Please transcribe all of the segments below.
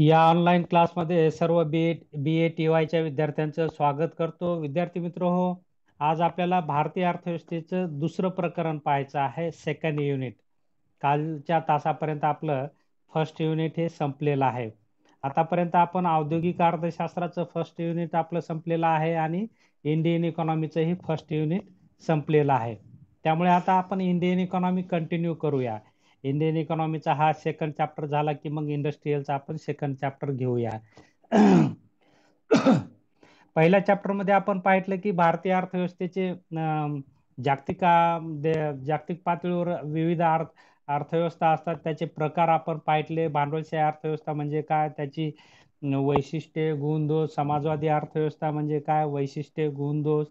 या ऑनलाईन क्लासमध्ये सर्व बी ए बी ए टी वायच्या विद्यार्थ्यांचं स्वागत करतो विद्यार्थी मित्र हो आज आपल्याला भारतीय अर्थव्यवस्थेचं दुसरं प्रकरण पाहायचं आहे सेकंड युनिट कालच्या तासापर्यंत आपलं फर्स्ट युनिट हे संपलेलं आहे आतापर्यंत आपण औद्योगिक अर्थशास्त्राचं फर्स्ट युनिट आपलं संपलेलं आहे आणि इंडियन इकॉनॉमीचंही फर्स्ट युनिट संपलेलं आहे त्यामुळे आता आपण इंडियन इकॉनॉमी कंटिन्यू करूया इंडियन इकॉनॉमीचा हा सेकंड चॅप्टर झाला की मग इंडस्ट्रीयलचा आपण सेकंड चॅप्टर घेऊया पहिल्या चॅप्टरमध्ये आपण पाहिलं की भारतीय अर्थव्यवस्थेचे जागतिक जागतिक पातळीवर विविध अर्थ अर्थव्यवस्था असतात त्याचे प्रकार आपण पाहिले भांडवलशाही अर्थव्यवस्था म्हणजे काय त्याची वैशिष्ट्ये दोष समाजवादी अर्थव्यवस्था म्हणजे काय वैशिष्ट्ये दोष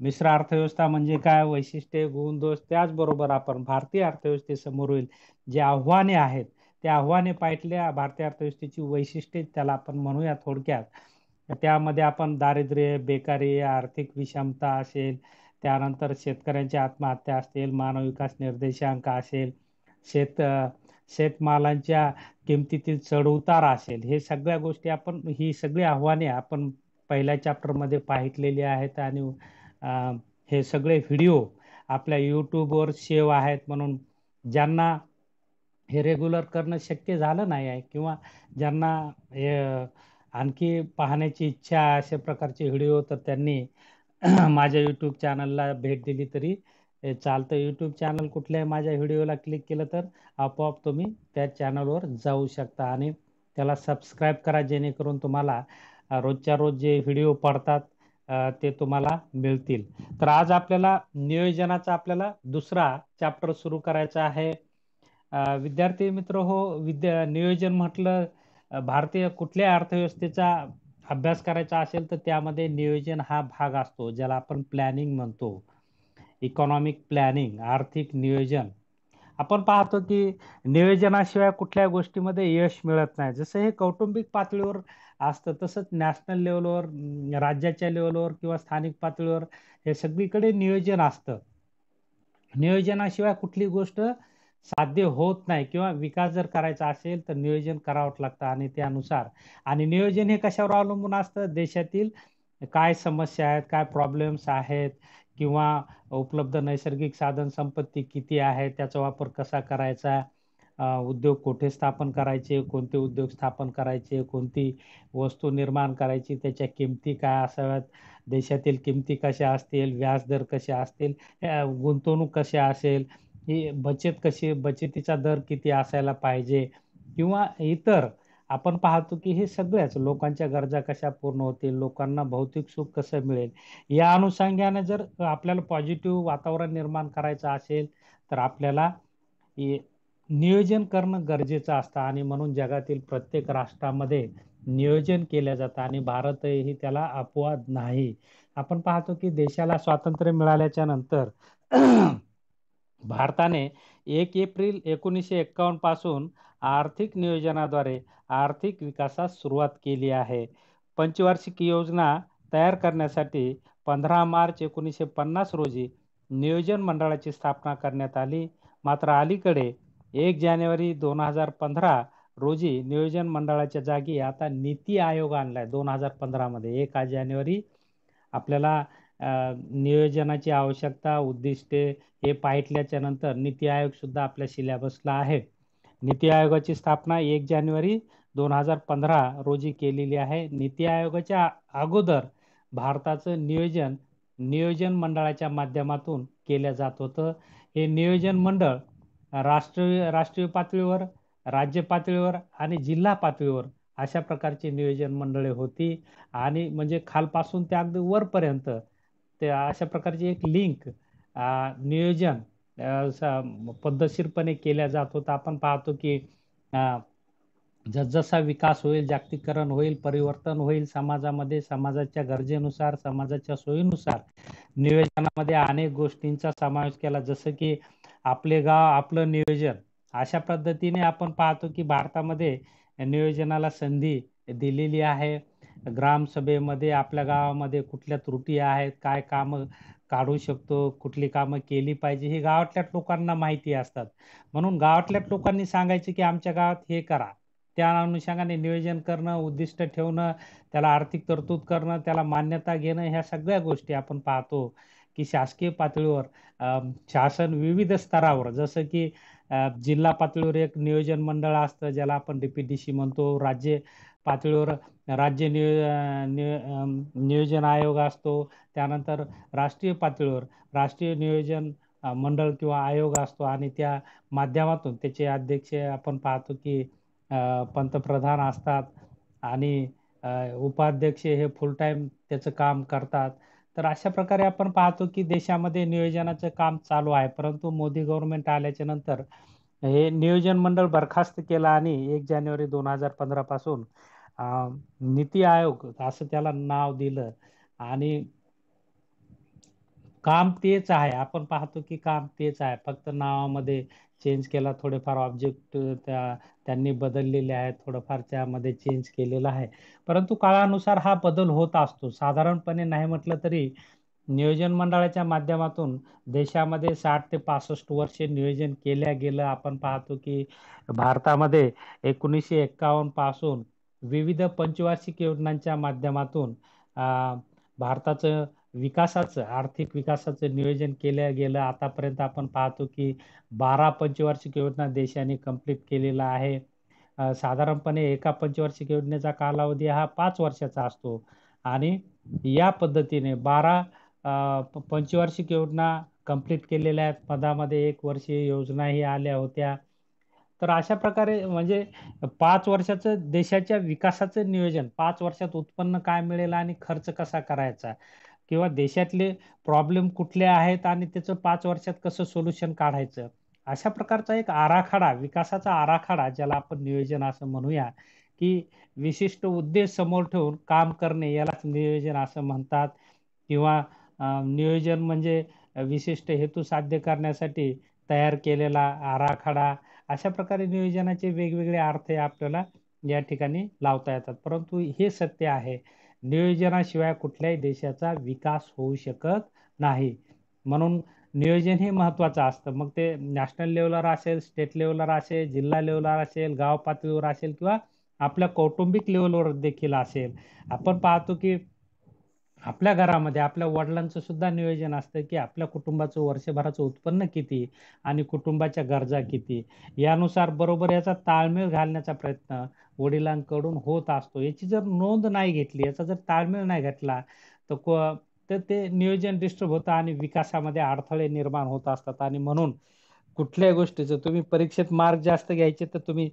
मिश्र अर्थव्यवस्था म्हणजे काय वैशिष्ट्ये गुणदोष त्याचबरोबर आपण भारतीय होईल जे आव्हाने आहेत ते आव्हाने पाहिल्या भारतीय अर्थव्यवस्थेची वैशिष्ट्ये त्याला आपण म्हणूया थोडक्यात त्यामध्ये आपण दारिद्र्य बेकारी आर्थिक विषमता असेल त्यानंतर शेतकऱ्यांची आत्महत्या असतील मानव विकास निर्देशांक असेल शेत शेतमालांच्या किमतीतील चढउतार असेल हे सगळ्या गोष्टी आपण ही सगळी आव्हाने आपण पहिल्या चॅप्टरमध्ये पाहिलेली आहेत आणि हे सगळे व्हिडिओ आपल्या यूट्यूबवर सेव आहेत म्हणून ज्यांना हे रेग्युलर करणं शक्य झालं नाही आहे किंवा ज्यांना आणखी पाहण्याची इच्छा अशा प्रकारचे व्हिडिओ तर त्यांनी माझ्या यूट्यूब चॅनलला भेट दिली तरी चालतं यूट्यूब चॅनल कुठल्याही माझ्या व्हिडिओला क्लिक केलं तर आपोआप तुम्ही त्या चॅनलवर जाऊ शकता आणि त्याला सबस्क्राईब करा जेणेकरून तुम्हाला रोजच्या रोज जे व्हिडिओ पडतात ते तुम्हाला मिळतील तर आज आपल्याला नियोजनाचा आपल्याला दुसरा चॅप्टर सुरू करायचा आहे विद्यार्थी मित्र हो विद्या नियोजन म्हटलं भारतीय कुठल्या अर्थव्यवस्थेचा अभ्यास करायचा असेल तर त्यामध्ये नियोजन हा भाग असतो ज्याला आपण प्लॅनिंग म्हणतो इकॉनॉमिक प्लॅनिंग आर्थिक नियोजन आपण पाहतो की नियोजनाशिवाय कुठल्या गोष्टीमध्ये यश मिळत नाही जसं हे कौटुंबिक पातळीवर असतं तसंच नॅशनल लेवलवर राज्याच्या लेवलवर किंवा स्थानिक पातळीवर हे सगळीकडे नियोजन असतं नियोजनाशिवाय कुठली गोष्ट साध्य होत नाही किंवा विकास जर करायचा असेल तर नियोजन करावं लागतं आणि त्यानुसार आणि नियोजन हे कशावर अवलंबून असतं देशातील काय समस्या आहेत काय प्रॉब्लेम्स आहेत किंवा उपलब्ध नैसर्गिक साधन संपत्ती किती आहे त्याचा वापर कसा करायचा उद्योग कुठे स्थापन करायचे कोणते उद्योग स्थापन करायचे कोणती वस्तू निर्माण करायची त्याच्या किमती काय असाव्यात देशातील किमती कशा असतील व्याजदर कसे असतील गुंतवणूक कशा असेल ही बचत कशी बचतीचा दर किती असायला पाहिजे किंवा इतर आपण पाहतो की हे सगळ्याच लोकांच्या गरजा कशा पूर्ण होतील लोकांना भौतिक सुख कसं मिळेल या अनुषंगाने जर आपल्याला पॉझिटिव्ह वातावरण निर्माण करायचं असेल तर आपल्याला नियोजन करणं गरजेचं असतं आणि म्हणून जगातील प्रत्येक राष्ट्रामध्ये नियोजन केलं जातं आणि भारतही त्याला अपवाद नाही आपण पाहतो की देशाला स्वातंत्र्य मिळाल्याच्या नंतर भारताने एक एप्रिल एकोणीसशे एक्कावन्नपासून आर्थिक नियोजनाद्वारे आर्थिक विकासास सुरुवात केली आहे पंचवार्षिक योजना तयार करण्यासाठी पंधरा मार्च एकोणीसशे पन्नास रोजी नियोजन मंडळाची स्थापना करण्यात आली मात्र अलीकडे एक जानेवारी दोन हजार पंधरा रोजी नियोजन मंडळाच्या जागी आता नीती आयोग आहे दोन हजार पंधरामध्ये एक जानेवारी आपल्याला नियोजनाची आवश्यकता उद्दिष्टे हे पाहिल्याच्या नंतर नीती आयोग सुद्धा आपल्या सिलेबसला आहे नीती आयोगाची स्थापना एक जानेवारी दोन हजार पंधरा रोजी केलेली आहे नीती आयोगाच्या अगोदर भारताचं नियोजन नियोजन मंडळाच्या माध्यमातून केलं जात होतं हे नियोजन मंडळ राष्ट्रीय राष्ट्रीय पातळीवर राज्य पातळीवर आणि जिल्हा पातळीवर अशा प्रकारची नियोजन मंडळे होती आणि म्हणजे खालपासून ते अगदी वरपर्यंत ते अशा प्रकारची एक लिंक नियोजन पद्धतशीरपणे केल्या जात होता आपण पाहतो की जसजसा विकास होईल जागतिकरण होईल परिवर्तन होईल समाजामध्ये समाजाच्या गरजेनुसार समाजाच्या सोयीनुसार नियोजनामध्ये अनेक गोष्टींचा समावेश केला जसं की आपले गाव आपलं नियोजन अशा पद्धतीने आपण पाहतो की भारतामध्ये नियोजनाला संधी दिलेली आहे ग्रामसभेमध्ये आपल्या गावामध्ये कुठल्या त्रुटी आहेत काय कामं काढू शकतो कुठली कामं केली पाहिजे हे गावातल्या लोकांना माहिती असतात म्हणून गावातल्या लोकांनी सांगायचे की आमच्या गावात हे करा त्या अनुषंगाने नियोजन करणं उद्दिष्ट ठेवणं त्याला आर्थिक तरतूद करणं त्याला मान्यता घेणं ह्या सगळ्या गोष्टी आपण पाहतो की शासकीय पातळीवर शासन विविध स्तरावर जसं की जिल्हा पातळीवर एक नियोजन मंडळ असतं ज्याला आपण डी डी पी सी म्हणतो राज्य पातळीवर राज्य नियो नियोजन आयोग असतो त्यानंतर राष्ट्रीय पातळीवर राष्ट्रीय नियोजन मंडळ किंवा आयोग असतो आणि त्या माध्यमातून त्याचे अध्यक्ष आपण पाहतो की पंतप्रधान असतात आणि उपाध्यक्ष हे फुल टाइम त्याचं काम करतात तर अशा प्रकारे आपण पाहतो की देशामध्ये नियोजनाचं काम चालू आहे परंतु मोदी गव्हर्नमेंट आल्याच्या नंतर हे नियोजन मंडळ बरखास्त केलं आणि एक जानेवारी दोन हजार पंधरापासून पासून नीती आयोग असं त्याला नाव दिलं आणि काम तेच आहे आपण पाहतो की काम तेच आहे फक्त नावामध्ये चेंज केला थोडेफार ऑब्जेक्ट त्या त्यांनी बदललेले आहेत थोडंफार त्यामध्ये चेंज केलेलं आहे परंतु काळानुसार हा बदल होत असतो साधारणपणे नाही म्हटलं तरी नियोजन मंडळाच्या माध्यमातून देशामध्ये साठ ते पासष्ट वर्षे नियोजन केल्या गेलं आपण पाहतो की भारतामध्ये एकोणीसशे एक्कावन्न पासून विविध पंचवार्षिक योजनांच्या माध्यमातून भारताचं विकासाचं आर्थिक विकासाचं नियोजन केलं गेलं आतापर्यंत आपण पाहतो की बारा पंचवार्षिक योजना देशाने कंप्लीट केलेला आहे साधारणपणे एका पंचवार्षिक योजनेचा कालावधी हा पाच वर्षाचा असतो आणि या पद्धतीने बारा पंचवार्षिक योजना कंप्लीट केलेल्या आहेत पदामध्ये एक वर्षीय योजनाही आल्या होत्या तर अशा प्रकारे म्हणजे पाच वर्षाचं देशाच्या विकासाचं नियोजन पाच वर्षात उत्पन्न काय मिळेल आणि खर्च कसा करायचा किंवा देशातले प्रॉब्लेम कुठले आहेत आणि त्याचं पाच वर्षात कसं सोल्युशन काढायचं अशा प्रकारचा एक आराखडा विकासाचा आराखडा ज्याला आपण नियोजन असं म्हणूया की विशिष्ट उद्देश समोर ठेवून काम करणे यालाच नियोजन असं म्हणतात किंवा नियोजन म्हणजे विशिष्ट हेतू साध्य करण्यासाठी तयार केलेला आराखडा अशा प्रकारे नियोजनाचे वेगवेगळे अर्थ आपल्याला या ठिकाणी लावता येतात परंतु हे सत्य आहे नियोजनाशिवाय कुठल्याही देशाचा विकास होऊ शकत नाही म्हणून नियोजन हे महत्वाचं असतं मग ते नॅशनल लेवलवर असेल स्टेट लेवलवर असेल जिल्हा लेवलवर असेल गाव पातळीवर असेल किंवा आपल्या कौटुंबिक लेवलवर देखील असेल आपण पाहतो की आपल्या घरामध्ये आपल्या वडिलांचं सुद्धा नियोजन असतं की आपल्या कुटुंबाचं वर्षभराचं उत्पन्न किती आणि कुटुंबाच्या गरजा किती यानुसार बरोबर याचा ताळमेळ घालण्याचा प्रयत्न वडिलांकडून होत असतो याची जर नोंद नाही घेतली याचा जर ताळमेळ नाही घेतला तर तर ते नियोजन डिस्टर्ब होतं आणि विकासामध्ये अडथळे निर्माण होत असतात आणि म्हणून कुठल्याही गोष्टीचं तुम्ही परीक्षेत मार्क जास्त घ्यायचे तर तुम्ही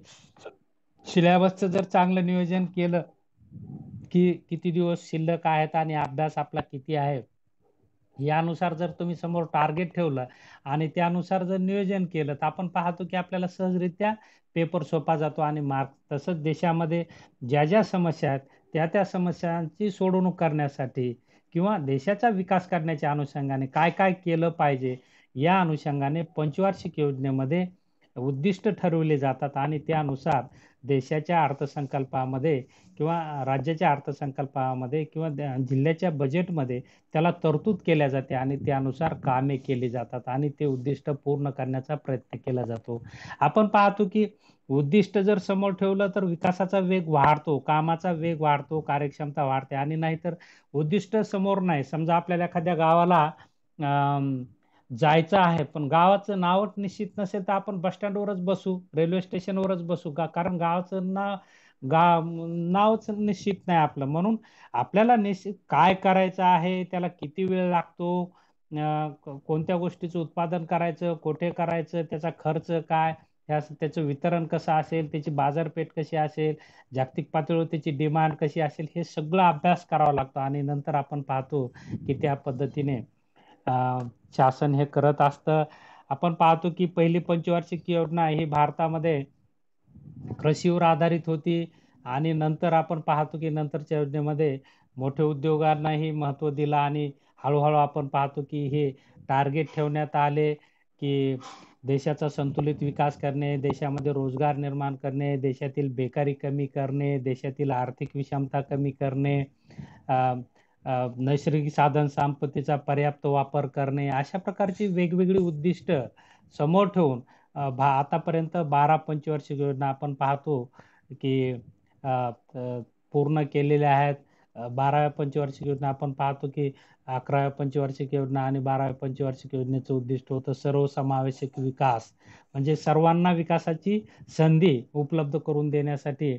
सिलेबसचं जर चांगलं नियोजन केलं की किती दिवस शिल्लक आहेत आणि अभ्यास आपला किती आहे यानुसार जर तुम्ही समोर टार्गेट ठेवलं आणि त्यानुसार जर नियोजन केलं तर आपण पाहतो की आपल्याला सहजरित्या पेपर सोपा जातो आणि मार्क तसंच देशामध्ये ज्या ज्या समस्या आहेत त्या त्या समस्यांची सोडवणूक करण्यासाठी किंवा देशाचा विकास करण्याच्या अनुषंगाने काय काय केलं पाहिजे या अनुषंगाने पंचवार्षिक योजनेमध्ये उद्दिष्ट ठरवले जातात आणि त्यानुसार देशाच्या अर्थसंकल्पामध्ये किंवा राज्याच्या अर्थसंकल्पामध्ये किंवा जिल्ह्याच्या बजेटमध्ये त्याला तरतूद केल्या जाते आणि त्यानुसार कामे केली जातात आणि ते उद्दिष्ट पूर्ण करण्याचा प्रयत्न केला जातो आपण पाहतो की उद्दिष्ट जर समोर ठेवलं तर विकासाचा वेग वाढतो कामाचा वेग वाढतो कार्यक्षमता वाढते आणि नाहीतर उद्दिष्ट समोर नाही समजा आपल्याला एखाद्या गावाला जायचं आहे पण गावाचं नावच निश्चित नसेल तर आपण बस स्टँडवरच बसू रेल्वे स्टेशनवरच बसू का कारण गावाचं नाव गाव नावच निश्चित नाही आपलं म्हणून आपल्याला निश्चित काय करायचं आहे त्याला किती वेळ लागतो कोणत्या गोष्टीचं उत्पादन करायचं कुठे करायचं त्याचा खर्च काय त्याचं वितरण कसं असेल त्याची बाजारपेठ कशी असेल जागतिक पातळीवर त्याची डिमांड कशी असेल हे सगळं अभ्यास करावा लागतो आणि नंतर आपण पाहतो की त्या पद्धतीने शासन हे करत असतं आपण पाहतो की पहिली पंचवार्षिक योजना ही भारतामध्ये कृषीवर आधारित होती आणि नंतर आपण पाहतो की नंतरच्या योजनेमध्ये मोठ्या उद्योगांनाही महत्त्व दिलं आणि हळूहळू आपण पाहतो की हे टार्गेट ठेवण्यात आले की देशाचा संतुलित विकास करणे देशामध्ये रोजगार निर्माण करणे देशातील बेकारी कमी करणे देशातील आर्थिक विषमता कमी करणे नैसर्गिक साधन संपत्तीचा पर्याप्त वापर करणे अशा प्रकारची वेगवेगळी उद्दिष्ट समोर ठेवून भा आतापर्यंत बारा पंचवार्षिक योजना आपण पाहतो की पूर्ण केलेल्या आहेत बाराव्या पंचवार्षिक योजना आपण पाहतो की अकराव्या पंचवार्षिक योजना आणि बाराव्या पंचवार्षिक योजनेचं उद्दिष्ट होतं सर्वसमावेशक विकास म्हणजे सर्वांना विकासाची संधी उपलब्ध करून देण्यासाठी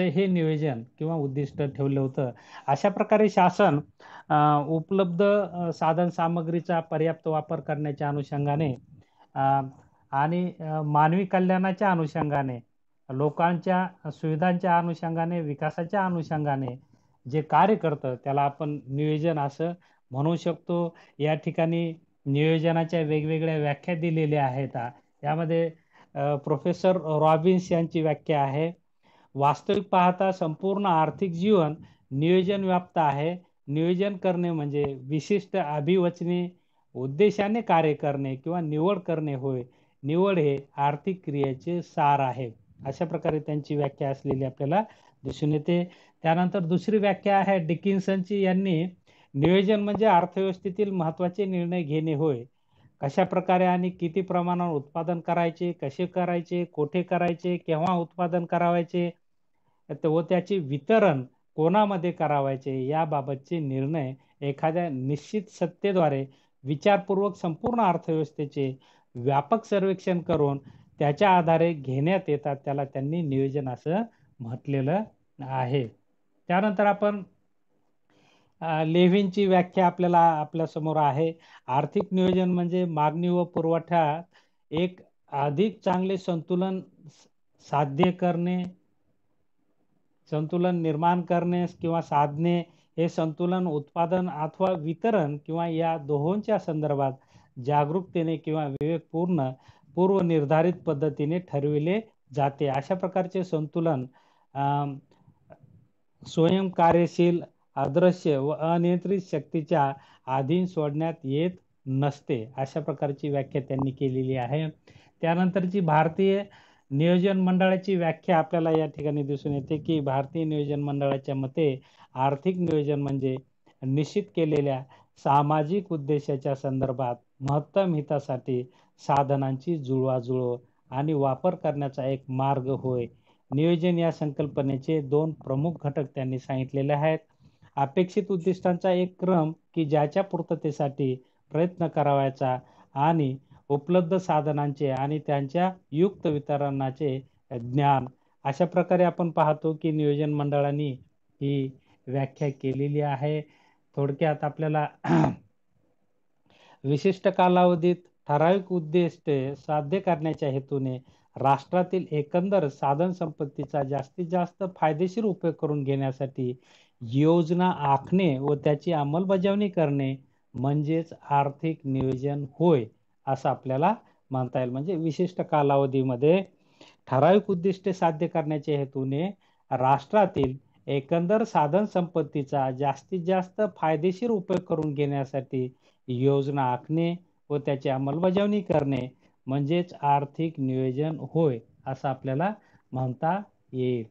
हे नियोजन किंवा उद्दिष्ट ठेवलं होतं अशा प्रकारे शासन उपलब्ध साधन सामग्रीचा पर्याप्त वापर करण्याच्या अनुषंगाने आणि मानवी कल्याणाच्या अनुषंगाने लोकांच्या सुविधांच्या अनुषंगाने विकासाच्या अनुषंगाने जे कार्य करतं त्याला आपण नियोजन असं म्हणू शकतो या ठिकाणी नियोजनाच्या वेगवेगळ्या व्याख्या दिलेल्या आहेत यामध्ये प्रोफेसर रॉबिन्स यांची व्याख्या आहे वास्तविक पाहता संपूर्ण आर्थिक जीवन नियोजन व्याप्त आहे नियोजन करणे म्हणजे विशिष्ट अभिवचने उद्देशाने कार्य करणे किंवा निवड करणे होय निवड हे आर्थिक क्रियेचे सार आहे अशा प्रकारे त्यांची व्याख्या असलेली आपल्याला दिसून येते त्यानंतर दुसरी व्याख्या आहे डिकिन्सनची यांनी नियोजन म्हणजे अर्थव्यवस्थेतील महत्वाचे निर्णय घेणे होय कशा प्रकारे आणि किती प्रमाणावर उत्पादन करायचे कसे करायचे कोठे करायचे केव्हा उत्पादन करावायचे व त्याचे वितरण कोणामध्ये करावायचे याबाबतचे निर्णय एखाद्या निश्चित सत्तेद्वारे विचारपूर्वक संपूर्ण अर्थव्यवस्थेचे व्यापक सर्वेक्षण करून त्याच्या आधारे घेण्यात येतात त्याला त्यांनी नियोजन असं म्हटलेलं आहे त्यानंतर आपण लेव्हिनची व्याख्या आपल्याला आपल्या समोर आहे आर्थिक नियोजन म्हणजे मागणी व पुरवठा एक अधिक चांगले संतुलन साध्य करणे संतुलन निर्माण करणे किंवा साधणे हे संतुलन उत्पादन अथवा वितरण किंवा या दोहोंच्या संदर्भात जागरूकतेने किंवा विवेकपूर्ण पूर्वनिर्धारित पद्धतीने ठरविले जाते अशा प्रकारचे संतुलन स्वयंकार्यशील अदृश्य व अनियंत्रित शक्तीच्या अधीन सोडण्यात येत नसते अशा प्रकारची व्याख्या त्यांनी केलेली आहे त्यानंतरची भारतीय नियोजन मंडळाची व्याख्या आपल्याला या ठिकाणी दिसून येते की भारतीय नियोजन मंडळाच्या मते आर्थिक नियोजन म्हणजे निश्चित केलेल्या सामाजिक उद्देशाच्या संदर्भात महत्तम हितासाठी साधनांची जुळवाजुळव आणि वापर करण्याचा एक मार्ग होय नियोजन या संकल्पनेचे दोन प्रमुख घटक त्यांनी सांगितलेले आहेत अपेक्षित उद्दिष्टांचा एक क्रम की ज्याच्या पूर्ततेसाठी प्रयत्न करावायचा आणि उपलब्ध साधनांचे आणि त्यांच्या युक्त वितरणाचे ज्ञान अशा प्रकारे आपण पाहतो की नियोजन मंडळाने ही व्याख्या केलेली आहे थोडक्यात आपल्याला विशिष्ट कालावधीत ठराविक उद्दिष्ट साध्य करण्याच्या हेतूने राष्ट्रातील एकंदर साधन संपत्तीचा जास्तीत जास्त फायदेशीर उपयोग करून घेण्यासाठी योजना आखणे व त्याची अंमलबजावणी करणे म्हणजेच आर्थिक नियोजन होय असं आपल्याला म्हणता येईल म्हणजे विशिष्ट कालावधीमध्ये ठराविक उद्दिष्टे साध्य करण्याच्या हेतूने राष्ट्रातील एकंदर साधन संपत्तीचा जास्तीत जास्त फायदेशीर उपयोग करून घेण्यासाठी योजना आखणे व त्याची अंमलबजावणी करणे म्हणजेच आर्थिक नियोजन होय असं आपल्याला म्हणता येईल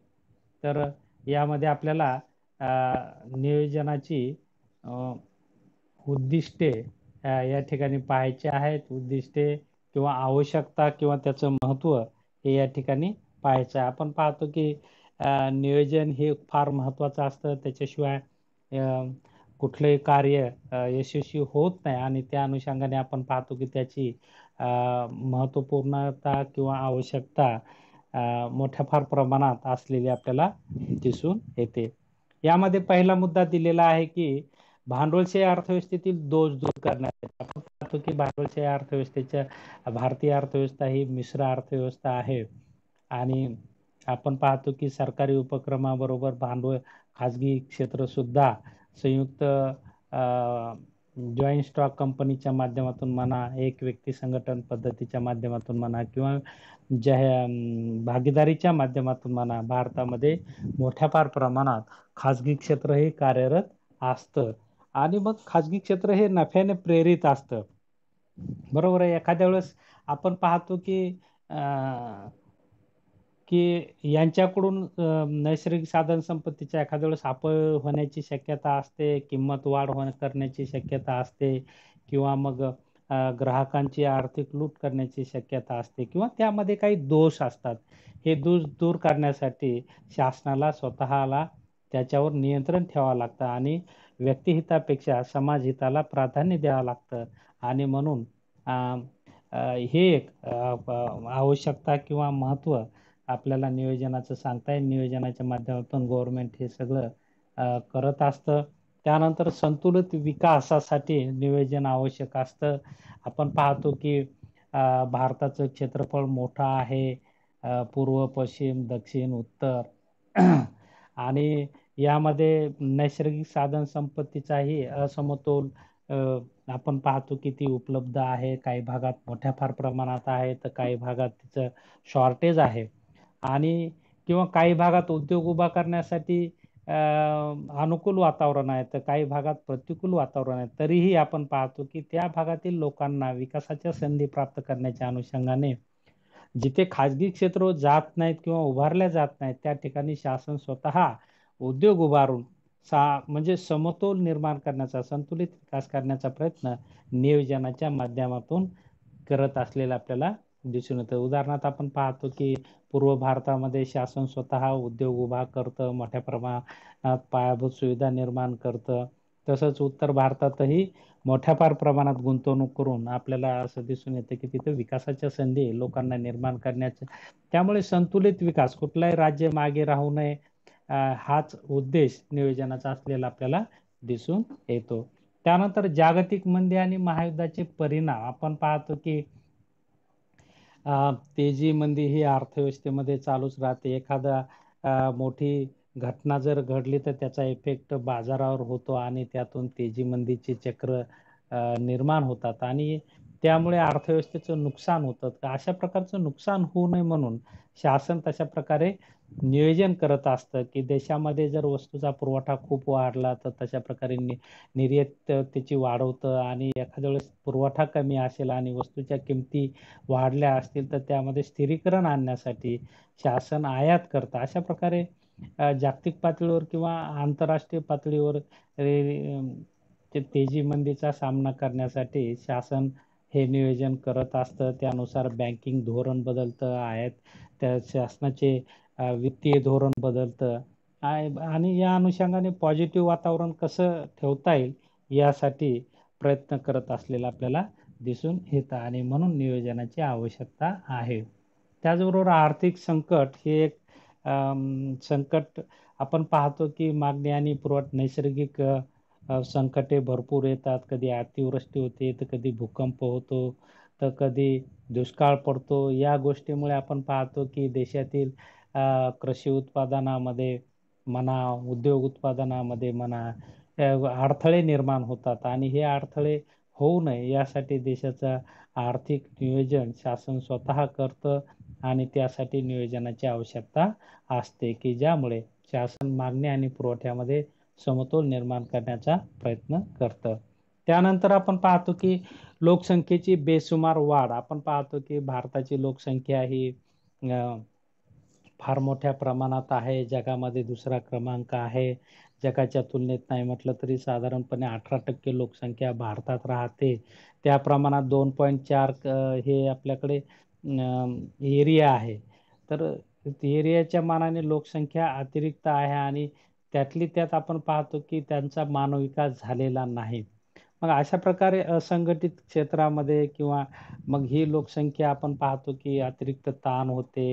तर यामध्ये आपल्याला नियोजनाची उद्दिष्टे या ठिकाणी पाहायचे आहेत उद्दिष्टे किंवा आवश्यकता किंवा त्याचं महत्त्व हे या ठिकाणी पाहायचं आहे आपण पाहतो की नियोजन हे फार महत्त्वाचं असतं त्याच्याशिवाय कुठलंही कार्य यशस्वी होत नाही आणि त्या अनुषंगाने आपण पाहतो की त्याची महत्त्वपूर्णता किंवा आवश्यकता मोठ्या फार प्रमाणात असलेली आपल्याला दिसून येते यामध्ये पहिला मुद्दा दिलेला आहे की भांडवलशाही अर्थव्यवस्थेतील दोष दूर करण्यात पाहतो की भांडवलशाही अर्थव्यवस्थेच्या भारतीय अर्थव्यवस्था ही मिश्र अर्थव्यवस्था आहे आणि आपण पाहतो की सरकारी उपक्रमाबरोबर भांडवल खाजगी क्षेत्रसुद्धा संयुक्त जॉईंट स्टॉक कंपनीच्या माध्यमातून म्हणा एक व्यक्ती संघटन पद्धतीच्या माध्यमातून म्हणा किंवा ज्या भागीदारीच्या माध्यमातून म्हणा भारतामध्ये मोठ्या फार प्रमाणात खाजगी क्षेत्र हे कार्यरत असतं आणि मग खाजगी क्षेत्र हे नफ्याने प्रेरित असतं बरोबर आहे एखाद्या वेळेस आपण पाहतो की की यांच्याकडून नैसर्गिक साधन संपत्तीच्या एखाद्या वेळेस अपय होण्याची शक्यता असते किंमत वाढ करण्याची शक्यता असते किंवा मग ग्राहकांची आर्थिक लूट करण्याची शक्यता असते किंवा त्यामध्ये काही दोष असतात हे दोष दूर करण्यासाठी शासनाला स्वतःला त्याच्यावर नियंत्रण ठेवावं लागतं आणि व्यक्तिहितापेक्षा समाजहिताला प्राधान्य द्यावं लागतं आणि म्हणून हे एक आवश्यकता किंवा महत्त्व आपल्याला नियोजनाचं सांगता येईल नियोजनाच्या माध्यमातून गव्हर्नमेंट हे सगळं करत असतं त्यानंतर संतुलित विकासासाठी नियोजन आवश्यक असतं आपण पाहतो की भारताचं क्षेत्रफळ मोठं आहे पूर्व पश्चिम दक्षिण उत्तर आणि यामध्ये नैसर्गिक साधन संपत्तीचाही असमतोल आपण पाहतो की ती उपलब्ध आहे काही भागात मोठ्या फार प्रमाणात आहे तर काही भागात तिचं शॉर्टेज आहे आणि किंवा काही भागात उद्योग उभा करण्यासाठी अनुकूल वातावरण आहे तर काही भागात प्रतिकूल वातावरण आहे तरीही आपण पाहतो की त्या भागातील लोकांना विकासाच्या संधी प्राप्त करण्याच्या अनुषंगाने जिथे खाजगी क्षेत्र जात नाहीत किंवा उभारल्या जात नाहीत त्या ठिकाणी शासन स्वतः उद्योग उभारून सा म्हणजे समतोल निर्माण करण्याचा संतुलित विकास करण्याचा प्रयत्न नियोजनाच्या माध्यमातून करत असलेला आपल्याला दिसून येतं उदाहरणार्थ आपण पाहतो की पूर्व भारतामध्ये शासन स्वतः उद्योग उभा करतं मोठ्या प्रमाणात पायाभूत सुविधा निर्माण करतं तसंच उत्तर भारतातही मोठ्या फार प्रमाणात गुंतवणूक करून आपल्याला असं दिसून येतं की तिथे विकासाच्या संधी लोकांना निर्माण करण्याच्या त्यामुळे संतुलित विकास कुठलाही राज्य मागे राहू नये हाच उद्देश नियोजनाचा असलेला आपल्याला दिसून येतो त्यानंतर जागतिक मंदी आणि महायुद्धाचे परिणाम आपण पाहतो की तेजी मंदी ही अर्थव्यवस्थेमध्ये चालूच राहते एखादा मोठी घटना जर घडली तर त्याचा इफेक्ट बाजारावर होतो आणि त्यातून तेजी मंदीचे चक्र निर्माण होतात आणि त्यामुळे अर्थव्यवस्थेचं नुकसान होतं का अशा प्रकारचं नुकसान होऊ नये म्हणून शासन तशा प्रकारे नियोजन करत असतं की देशामध्ये जर वस्तूचा पुरवठा खूप वाढला तर तशा प्रकारे निर्यात त्याची वाढवतं आणि एखाद्या वेळेस पुरवठा कमी असेल आणि वस्तूच्या किमती वाढल्या असतील तर त्यामध्ये स्थिरीकरण आणण्यासाठी शासन आयात करतं अशा प्रकारे जागतिक पातळीवर किंवा आंतरराष्ट्रीय पातळीवर तेजी मंदीचा सामना करण्यासाठी शासन हे नियोजन करत असतं त्यानुसार बँकिंग धोरण बदलतं आहेत त्या शासनाचे वित्तीय धोरण बदलतं आणि या अनुषंगाने पॉझिटिव्ह वातावरण कसं ठेवता येईल यासाठी प्रयत्न करत असलेला आपल्याला दिसून येतं आणि म्हणून नियोजनाची आवश्यकता आहे त्याचबरोबर आर्थिक संकट हे एक संकट आपण पाहतो की मागणी आणि पुरवठा नैसर्गिक संकटे भरपूर येतात कधी अतिवृष्टी होते तर कधी भूकंप होतो तर कधी दुष्काळ पडतो या गोष्टीमुळे आपण पाहतो की देशातील कृषी उत्पादनामध्ये म्हणा उद्योग उत्पादनामध्ये म्हणा अडथळे निर्माण होतात आणि हे अडथळे होऊ नये यासाठी देशाचा आर्थिक नियोजन शासन स्वतः करतं आणि त्यासाठी नियोजनाची आवश्यकता असते की ज्यामुळे शासन मागणी आणि पुरवठ्यामध्ये समतोल निर्माण करण्याचा प्रयत्न करतं त्यानंतर आपण पाहतो की लोकसंख्येची बेसुमार वाढ आपण पाहतो की भारताची लोकसंख्या ही फार मोठ्या प्रमाणात आहे जगामध्ये दुसरा क्रमांक आहे जगाच्या तुलनेत नाही म्हटलं तरी साधारणपणे अठरा टक्के लोकसंख्या भारतात राहते त्या प्रमाणात दोन पॉईंट चार हे आपल्याकडे एरिया आहे तर एरियाच्या मानाने लोकसंख्या अतिरिक्त आहे आणि त्यातली त्यात आपण पाहतो की त्यांचा मानव विकास झालेला नाही मग अशा प्रकारे असंघटित क्षेत्रामध्ये किंवा मग ही लोकसंख्या आपण पाहतो की अतिरिक्त ताण होते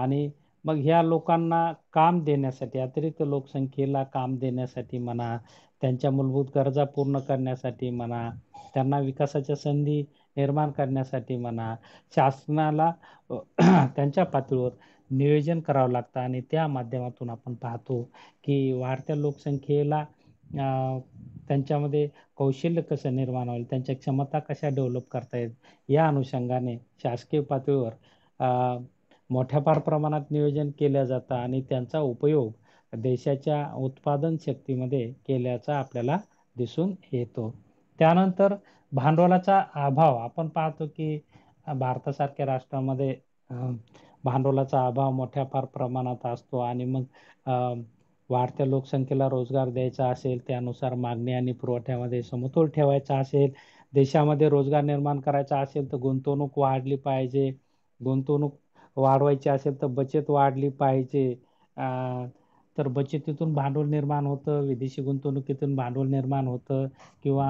आणि मग ह्या लोकांना काम देण्यासाठी अतिरिक्त लोकसंख्येला काम देण्यासाठी म्हणा त्यांच्या मूलभूत गरजा पूर्ण करण्यासाठी म्हणा त्यांना विकासाच्या संधी निर्माण करण्यासाठी म्हणा शासनाला त्यांच्या पातळीवर नियोजन करावं लागतं आणि त्या माध्यमातून आपण पाहतो की वाढत्या लोकसंख्येला त्यांच्यामध्ये कौशल्य कसं निर्माण होईल त्यांच्या क्षमता कशा डेव्हलप करता येईल या अनुषंगाने शासकीय पातळीवर मोठ्या फार प्रमाणात नियोजन केल्या जातं आणि त्यांचा उपयोग देशाच्या उत्पादन शक्तीमध्ये केल्याचा आपल्याला दिसून येतो त्यानंतर भांडवलाचा अभाव आपण पाहतो की भारतासारख्या राष्ट्रामध्ये भांडवलाचा अभाव मोठ्या फार प्रमाणात असतो आणि मग वाढत्या लोकसंख्येला रोजगार द्यायचा असेल त्यानुसार मागणी आणि पुरवठ्यामध्ये समतोल ठेवायचा असेल देशामध्ये रोजगार निर्माण करायचा असेल तर गुंतवणूक वाढली पाहिजे गुंतवणूक वाढवायची असेल तर बचत वाढली पाहिजे तर बचतीतून भांडवल निर्माण होतं विदेशी गुंतवणुकीतून भांडवल निर्माण होतं किंवा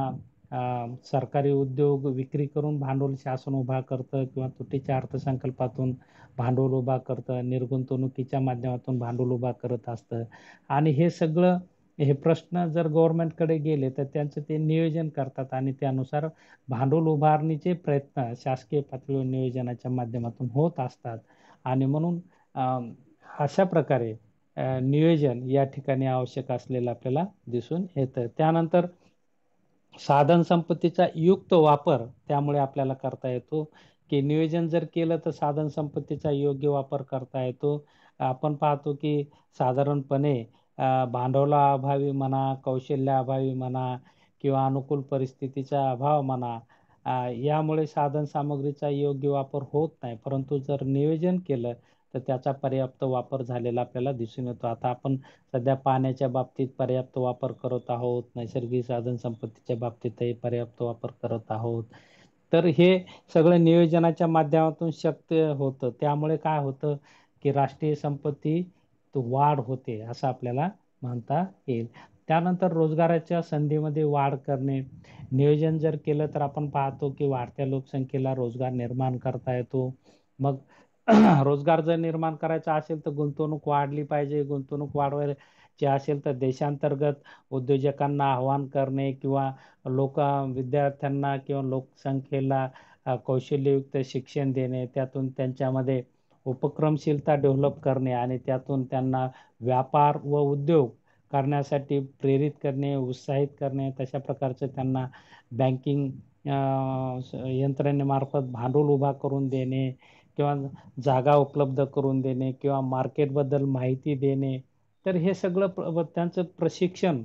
सरकारी उद्योग विक्री करून भांडवल शासन उभा करतं किंवा तुटीच्या अर्थसंकल्पातून भांडवल उभा करतं निर्गुंतवणुकीच्या माध्यमातून भांडवल उभा करत असतं आणि हे सगळं हे प्रश्न जर गव्हर्नमेंटकडे गेले तर त्यांचं ते नियोजन करतात आणि त्यानुसार भांडवल उभारणीचे प्रयत्न शासकीय पातळीवर नियोजनाच्या माध्यमातून होत असतात आणि म्हणून अशा प्रकारे नियोजन या ठिकाणी आवश्यक असलेलं आपल्याला दिसून येतं त्यानंतर साधन संपत्तीचा युक्त वापर त्यामुळे आपल्याला करता येतो की नियोजन जर केलं तर साधन संपत्तीचा योग्य वापर करता येतो आपण पाहतो की साधारणपणे अभावी म्हणा अभावी म्हणा किंवा अनुकूल परिस्थितीचा अभाव म्हणा यामुळे साधन सामग्रीचा योग्य वापर होत नाही परंतु जर नियोजन केलं तर त्याचा पर्याप्त वापर झालेला आपल्याला दिसून येतो आता आपण सध्या पाण्याच्या बाबतीत पर्याप्त वापर करत आहोत नैसर्गिक साधन संपत्तीच्या बाबतीतही पर्याप्त वापर करत आहोत तर हे सगळं नियोजनाच्या माध्यमातून शक्य होतं त्यामुळे काय होतं की राष्ट्रीय संपत्ती वाढ होते असं आपल्याला म्हणता येईल त्यानंतर रोजगाराच्या संधीमध्ये वाढ करणे नियोजन जर केलं तर आपण पाहतो की वाढत्या लोकसंख्येला रोजगार निर्माण करता येतो मग रोजगार जर निर्माण करायचा असेल तर गुंतवणूक वाढली पाहिजे गुंतवणूक वाढवायची असेल तर देशांतर्गत उद्योजकांना आव्हान करणे किंवा लोक विद्यार्थ्यांना किंवा लोकसंख्येला कौशल्ययुक्त शिक्षण देणे त्यातून त्यांच्यामध्ये उपक्रमशीलता डेव्हलप करणे आणि त्यातून त्यांना व्यापार व उद्योग करण्यासाठी प्रेरित करणे उत्साहित करणे तशा प्रकारचे त्यांना बँकिंग यंत्रणेमार्फत भांडवल उभा करून देणे किंवा जागा उपलब्ध करून देणे किंवा मार्केटबद्दल माहिती देणे तर हे सगळं त्यांचं प्रशिक्षण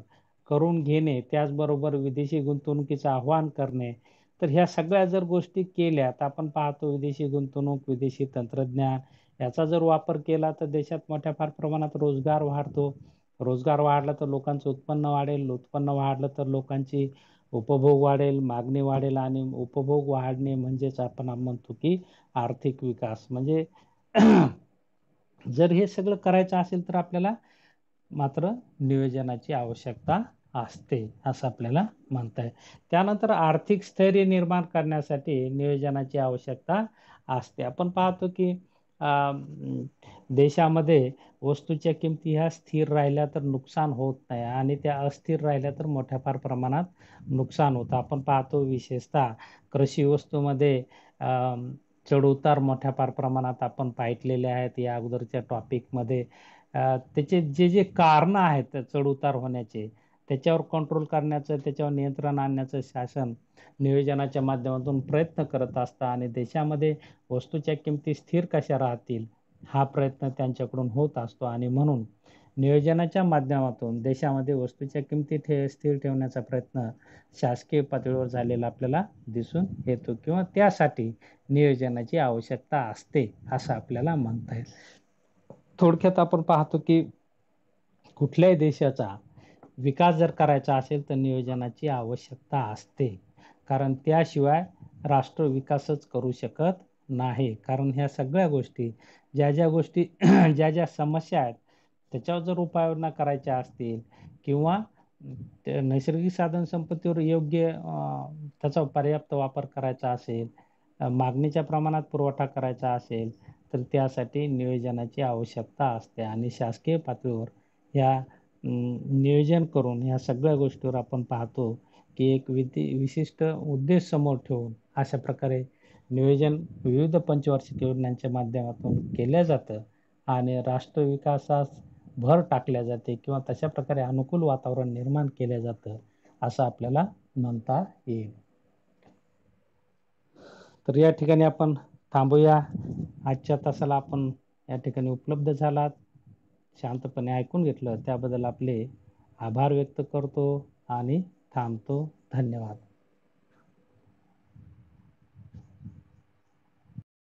करून घेणे त्याचबरोबर विदेशी गुंतवणुकीचं आव्हान करणे तर ह्या सगळ्या जर गोष्टी केल्या तर आपण पाहतो विदेशी गुंतवणूक विदेशी तंत्रज्ञान याचा जर वापर केला तर देशात मोठ्या फार प्रमाणात रोजगार वाढतो रोजगार वाढला तर लोकांचं उत्पन्न वाढेल उत्पन्न वाढलं तर लोकांची उपभोग वाढेल मागणी वाढेल आणि उपभोग वाढणे म्हणजेच आपण म्हणतो की आर्थिक विकास म्हणजे जर हे सगळं करायचं असेल तर आपल्याला मात्र नियोजनाची आवश्यकता असते असं आपल्याला म्हणताय त्यानंतर आर्थिक स्थैर्य निर्माण करण्यासाठी नियोजनाची आवश्यकता असते आपण पाहतो की देशामध्ये वस्तूच्या किमती ह्या स्थिर राहिल्या तर नुकसान होत नाही आणि त्या अस्थिर राहिल्या तर मोठ्या फार प्रमाणात नुकसान होतं आपण पाहतो विशेषतः कृषी वस्तूमध्ये चढउतार मोठ्या फार प्रमाणात आपण पाहिलेले आहेत या अगोदरच्या टॉपिकमध्ये त्याचे जे जे कारणं आहेत चढउतार होण्याचे त्याच्यावर कंट्रोल करण्याचं त्याच्यावर नियंत्रण आणण्याचं शासन नियोजनाच्या माध्यमातून प्रयत्न करत असतं आणि देशामध्ये वस्तूच्या किमती स्थिर कशा राहतील हा प्रयत्न त्यांच्याकडून होत असतो आणि म्हणून नियोजनाच्या माध्यमातून देशामध्ये वस्तूच्या किमती ठे स्थिर ठेवण्याचा प्रयत्न शासकीय पातळीवर झालेला आपल्याला दिसून येतो किंवा त्यासाठी नियोजनाची आवश्यकता असते असं आपल्याला म्हणता येईल थोडक्यात आपण पाहतो की कुठल्याही देशाचा विकास जर करायचा असेल तर नियोजनाची आवश्यकता असते कारण त्याशिवाय राष्ट्र विकासच करू शकत नाही कारण ह्या सगळ्या गोष्टी ज्या ज्या गोष्टी ज्या ज्या समस्या आहेत त्याच्यावर जर उपाययोजना करायच्या असतील किंवा नैसर्गिक साधन संपत्तीवर योग्य त्याचा पर्याप्त वापर करायचा असेल मागणीच्या प्रमाणात पुरवठा करायचा असेल तर त्यासाठी नियोजनाची आवश्यकता असते आणि शासकीय पातळीवर या नियोजन करून ह्या सगळ्या गोष्टीवर आपण पाहतो की एक विधि विशिष्ट उद्देश समोर ठेवून अशा प्रकारे नियोजन विविध पंचवार्षिक योजनांच्या माध्यमातून केलं जातं आणि राष्ट्र विकासास भर टाकल्या जाते किंवा तशा प्रकारे अनुकूल वातावरण निर्माण केलं जातं असं आपल्याला म्हणता येईल तर या ठिकाणी आपण थांबूया आजच्या तासाला आपण या ठिकाणी उपलब्ध झालात शांतपणे ऐकून घेतलं त्याबद्दल आपले आभार व्यक्त करतो आणि थांबतो धन्यवाद